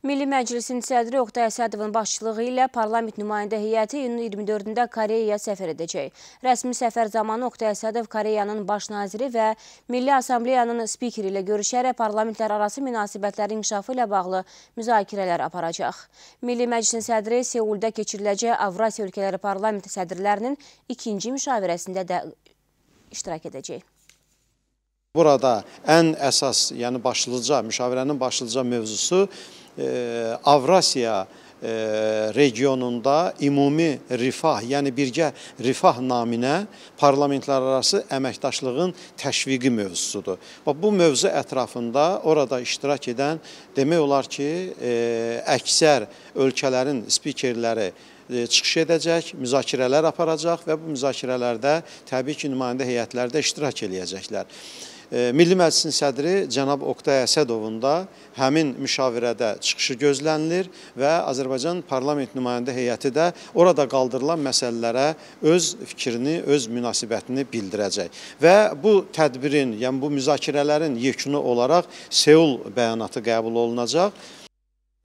Milli Məclisin sədri Oqtay Əsədovun başçılığı ilə parlament nümayəndə heyəti iyunun 24-də Koreyaya səfər edəcək. Rəsmi səfər zamanı Oqtay Əsədov Koreyanın baş naziri və Milli Assambleyanın spikeri ilə görüşərək parlamentlər arası münasibətlərin inkişafı ilə bağlı müzakirələr aparacaq. Milli Məclisin sədri Seuldə keçiriləcək Avrasiya ölkələri parlament sədrlərinin ikinci müşavirəsində də iştirak edəcək. Burada ən əsas, yəni başlıca, müşavirənin başlıca mövzusu Avrasiya e, regionunda ümumi rifah, yəni birgə rifah naminə parlamentlərarası əməkdaşlığın təşviqi mövzusudur. Bax, bu mövzu ətrafında orada iştirak edən demək olar ki, e, əksər ölkələrin spikerləri E, çıxış edəcək, müzakirələr aparacaq və bu müzakirələrdə təbii ki, nümayəndə heyətlər də iştirak eləyəcəklər. E, Milli Məclisin sədri cənab Oqtay Əsədovun da həmin müşavirədə çıxışı gözlənilir və Azərbaycan parlament nümayəndə heyəti də orada qaldırılan məsələlərə öz fikrini, öz münasibətini bildirəcək. Və bu tədbirin, yəni bu müzakirələrin yekunu olaraq Seul bəyanatı qəbul olunacaq.